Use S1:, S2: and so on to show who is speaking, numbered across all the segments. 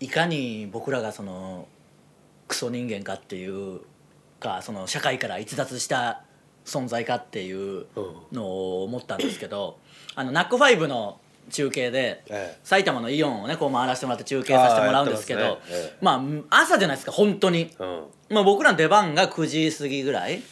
S1: いかに僕らがそのクソ人間かっていうかその社会から逸脱した存在かっていうのを思ったんですけど、あのナックファイブの中継で、埼玉のイオンをねこう回らせてもらって中継させてもらうんですけどま,、あ朝じゃないですか本当に、まあ僕らの出番が9時過ぎぐらい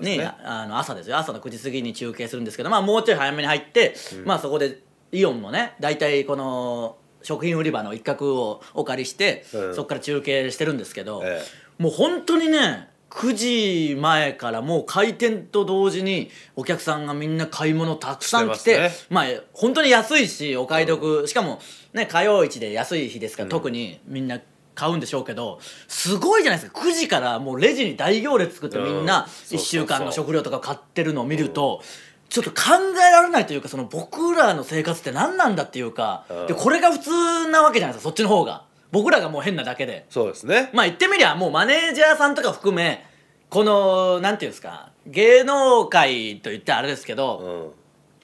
S1: に、あの朝ですよ朝の9時過ぎに中継するんですけどまあもうちょい早めに入って、まあそこでイオンもね大体この食品売り場の一角をお借りして、うん、そこから中継してるんですけど、ええ、もう本当にね9時前からもう開店と同時にお客さんがみんな買い物たくさん来て、ね、まあ本当に安いしお買い得、うん、しかもね火曜市で安い日ですから、うん、特にみんな買うんでしょうけどすごいじゃないですか9時からもうレジに大行列作ってみんな1週間の食料とか買ってるのを見ると、うんちょっと考えられないというかその僕らの生活って何なんだっていうか、うん、でこれが普通なわけじゃないですかそっちの方が僕らがもう変なだけでそうですねまあ言ってみりゃもうマネージャーさんとか含めこのなんていうんですか芸能界といってあれですけど、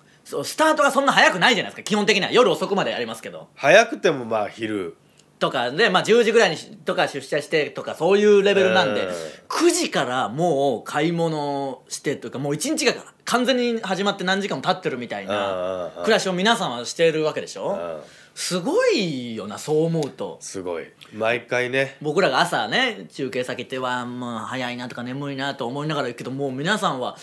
S1: うん、そうスタートがそんな早くないじゃないですか基本的には夜遅くまでやりますけど早くてもまあ昼とかで、まあ、10時ぐらいにとか出社してとかそういうレベルなんで、えー、9時からもう買い物してというかもう1日が完全に始まって何時間も経ってるみたいな暮らしを皆さんはしてるわけでしょすごいよなそう思うとすごい毎回ね僕らが朝ね中継先ってはまあ早いなとか眠いなと思いながら行くけどもう皆さんは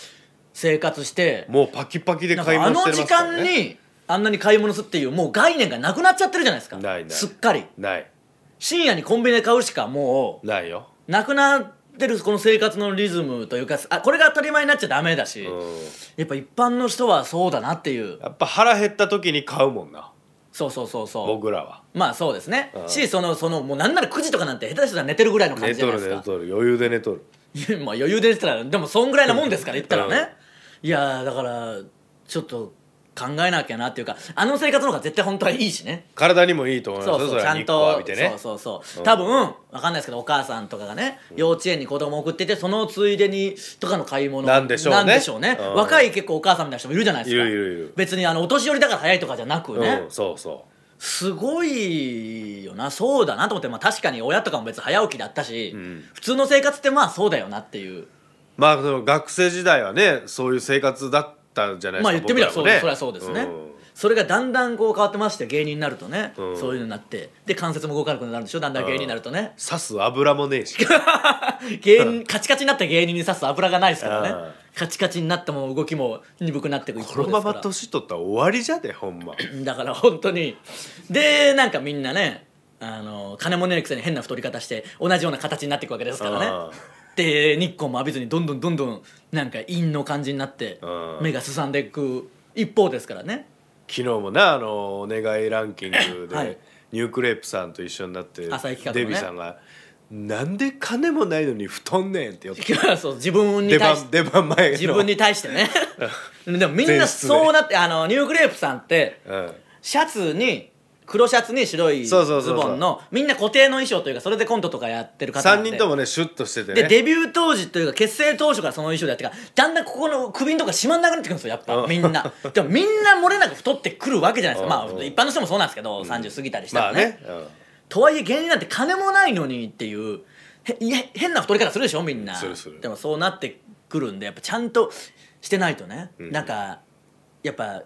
S1: 生活してもうパキパキで買い物してますから、ね、あの時間にあんなに買い物するっていうもう概念がなくなっちゃってるじゃないですかないないすっかりない深夜にコンビニで買うしかもうないよなくなってるこの生活のリズムというかあこれが当たり前になっちゃダメだし、うん、やっぱ一般の人はそうだなっていうやっぱ腹減った時に買うもんなそうそうそうそう僕らはまあそうですね、うん、しそのそのもうなんなら9時とかなんて下手したら寝てるぐらいの感じじゃないですか寝とる寝とる余裕で寝とる まあ余裕で寝てたらでもそんぐらいなもんですから言ったらね、うん、いやだからちょっと考えなきゃなっていうかあの生活の方が絶対本当はいいしね体にもいいと思いますちゃんと、ね、そうそうそう、多分分かんないですけどお母さんとかがね、幼稚園に子供送っててそのついでにとかの買い物なんでしょうね若い結構お母さんみたいな人もいるじゃないですか別にあのお年寄りだから早いとかじゃなくね、そうそうすごいよなそうだなと思って、まあ、確かに親とかも別に早起きだったし、うん、普通の生活ってまあそうだよなっていうまあその学生時代はねそういう生活だっったじゃないですかまあ言ってみればそう,、ね、それはそうですね、うん、それがだんだんこう変わってまして芸人になるとね、うん、そういうのになってで関節も動かなくなるんでしょだんだん芸人になるとね刺す油もねえし 芸人カチカチになった芸人に刺す油がないですからねカチカチになったも動きも鈍くなっていくこのまま年取ったら終わりじゃでほんま だから本当にでなんかみんなねあの金もねえくせに変な太り方して同じような形になっていくわけですからねって日光も浴びずにどんどんどんどんなんか陰の感じになって目がすさんでいく一方ですからね昨日もなあのお願いランキングで、ニュークレープさんと一緒になって、浅井ねデビさんが「なんで金もないのに太んねん」ってよそう自分に対して出番前自分に対してね でもみんなそうなってあのニュークレープさんってうんシャツに黒シャツに白いズそうそうそうそうボンのみんな固定の衣装というかそれでコントとかやってる方3で人ともねシュッとしててねでデビュー当時というか結成当初からその衣装でやってからだんだんここの首とか締まんなくなってくるんですよやっぱみんな でもみんな漏れなく太ってくるわけじゃないですかまあ一般の人もそうなんですけど30過ぎたりしたまらあねね、うんとはいえ芸人なんて金もないのにっていうへいや変な太り方するでしょみんなするするでもそうなってくるんでやっぱちゃんとしてないとね、うんなんかやっぱ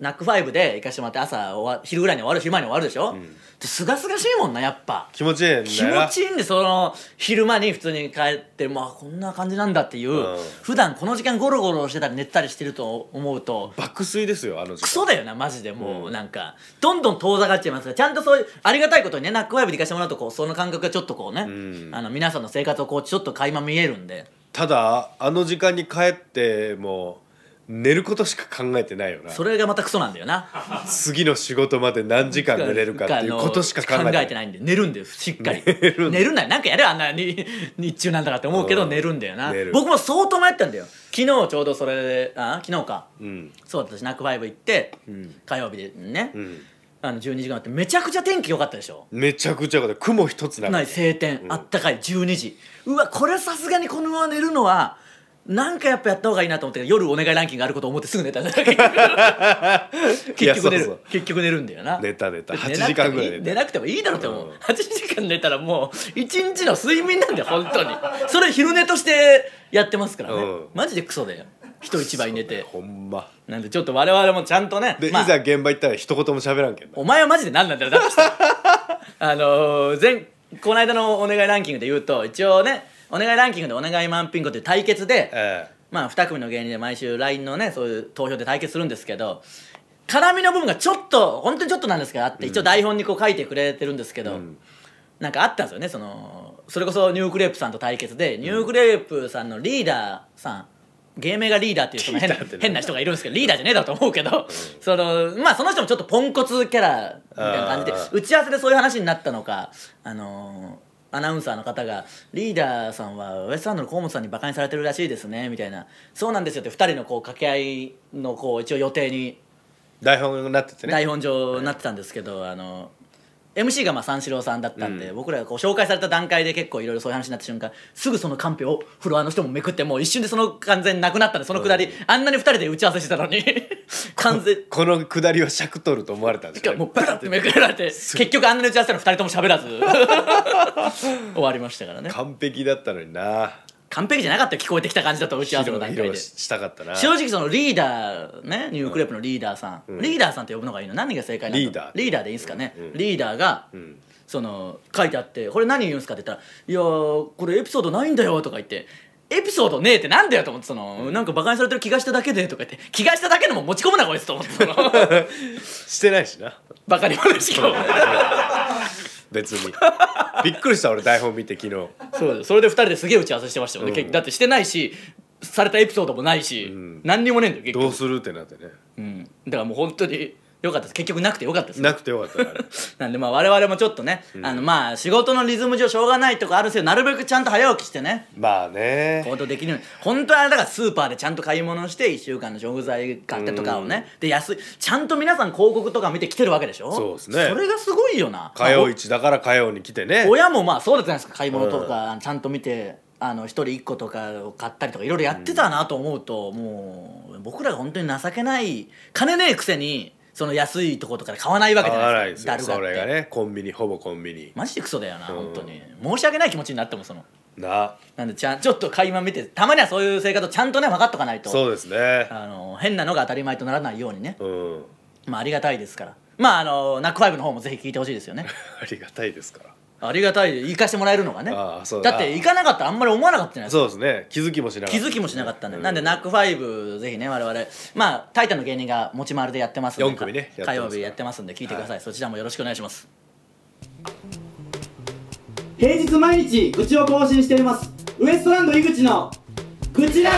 S1: ナックファイブで行かしてもらって朝終わ昼ぐらいに終わる昼前に終わるでしょ、うですがすがしいもんなやっぱ気持ちいいんだ気持ちいいんでその昼間に普通に帰ってまあこんな感じなんだっていう、うん、普段この時間ゴロゴロしてたり寝たりしてると思うと爆睡ですよあの時間クソだよなマジでもうなんか、どんどん遠ざかっちゃいますがちゃんとそういうありがたいことにねナックファイブで行かしてもらうとこうその感覚がちょっとこうね、うん、あの皆さんの生活をこうちょっと垣間見えるんでただあの時間に帰ってもう寝ることしか考えてないよなそれがまたクソなんだよな次の仕事まで何時間寝れるかっていうことしか考えてないんで寝るんだよしっかり寝るんだよなんかやれあんなに日中なんだかって思うけど寝るんだよな僕も相当迷ったんだよ昨日ちょうどそれであ昨日か、うん、そうだ私ナックファイブ行って、うん、火曜日でね、うんあの12時間ってめちゃくちゃ天気良かったでしょめちゃくちゃ良かった雲一つない晴天、あったかい12時うわこれさすがにこのまま寝るのはなんかやっぱやった方がいいなと思って夜お願いランキングあること思ってすぐ寝た 結局寝る結局寝るんだよな寝た寝た8時間ぐらい寝なくてもいいだろうって思う、うん、8時間寝たらもう一日の睡眠なんだよ本当にそれ昼寝としてやってますからね、うん、マジでクソだよ人一倍寝てほんまなんでちょっと我々もちゃんとねで、まあ、いざ現場行ったら一言も喋らんけどお前はマジで何なんだよだってあのー、前この間のお願いランキングで言うと一応ねお願いランキングでお願いマンピンコという対決で、えまあ2組の芸人で毎週 LINE のねそういう投票で対決するんですけど絡みの部分がちょっと本当にちょっとなんですけどあって、一応台本にこう書いてくれてるんですけど、うん、なんかあったんですよねそのそれこそニュークレープさんと対決で、うん、ニュークレープさんのリーダーさん芸名がリーダーっていうその変な変な人がいるんですけどリーダーじゃねえだと思うけど、そのまあ、その人もちょっとポンコツキャラみたいな感じで打ち合わせでそういう話になったのかあのーアナウンサーの方が「リーダーさんはウエストランドの河本さんにバカにされてるらしいですね」みたいな「そうなんですよ」って2人のこう掛け合いのこう一応予定に台本になっててね台本上なってたんですけど、あの MC がまあ三四郎さんだったんで、うん僕らがこう紹介された段階で結構いろいろそういう話になった瞬間すぐそのカンペをフロアの人もめくってもう一瞬でその完全なくなったんでそのくだり、あんなに二人で打ち合わせしてたのに完全この下りは尺取ると思われたんでしかもうバラってめくられて結局あんなに打ち合わせたの二人とも喋らず 終わりましたからね完璧だったのにな完璧じゃなかったよ聞こえてきた感じだと打ち合わせの段階でしたかったな正直そのリーダーねニュークレープのリーダーさん、うん、リーダーさんって呼ぶのがいいの何が正解なのリーダーリーダーでいいんですかね、うん、リーダーが、うんその書いてあって「これ何言うんすか?」って言ったら「いやこれエピソードないんだよ」とか言って「エピソードねえってなんだよ」と思ってその、うん、なんかバカにされてる気がしただけでとか言って気がしただけのも持ち込むなこいつと思ってその してないしなバカに話が別に びっくりした俺台本見て昨日そうそれで2人ですげえ打ち合わせしてましたよね、うん、だってしてないしされたエピソードもないし、うん、何にもねえんだよ結局どうするってなってね、うん、だからもう本当によかったです結局なくてよかったですなくてよかった なんでまあ我々もちょっとね、うんあのまあ仕事のリズム上しょうがないとかあるせでなるべくちゃんと早起きしてねまあね行動できるように本当はだからスーパーでちゃんと買い物して1週間の食材買ってとかをねで安いちゃんと皆さん広告とか見て来てるわけでしょそうですねそれがすごいよな火曜市だから火曜に来てね親もまあそうだったじゃないですか買い物とかちゃんと見て、あの一人一個とかを買ったりとかいろいろやってたなと思うと、もう僕らが本当に情けない金ねえくせにその安いとことかで買わないわけじゃないですかダそれがねコンビニほぼコンビニマジでクソだよな、うん、本当に申し訳ない気持ちになってもそのななんでちゃちょっと垣間見てたまにはそういう生活をちゃんとね分かっとかないとそうですねあの変なのが当たり前とならないようにね、うん、まあありがたいですからまああのナックファイブの方もぜひ聞いてほしいですよね ありがたいですからありがたい行かしてもらえるのがねあそうだだって行かなかったあんまり思わなかったじゃないですかそうですね気づきもしなかった、気づきもしなかったんで、うんなんでナックファイブぜひね我々まあタイタンの芸人が持ち回りでやってますんで四組ね火曜日やってますんで聞いてください、そちらもよろしくお願いします平日毎日愚痴を更新していますウエストランド井口の愚痴ら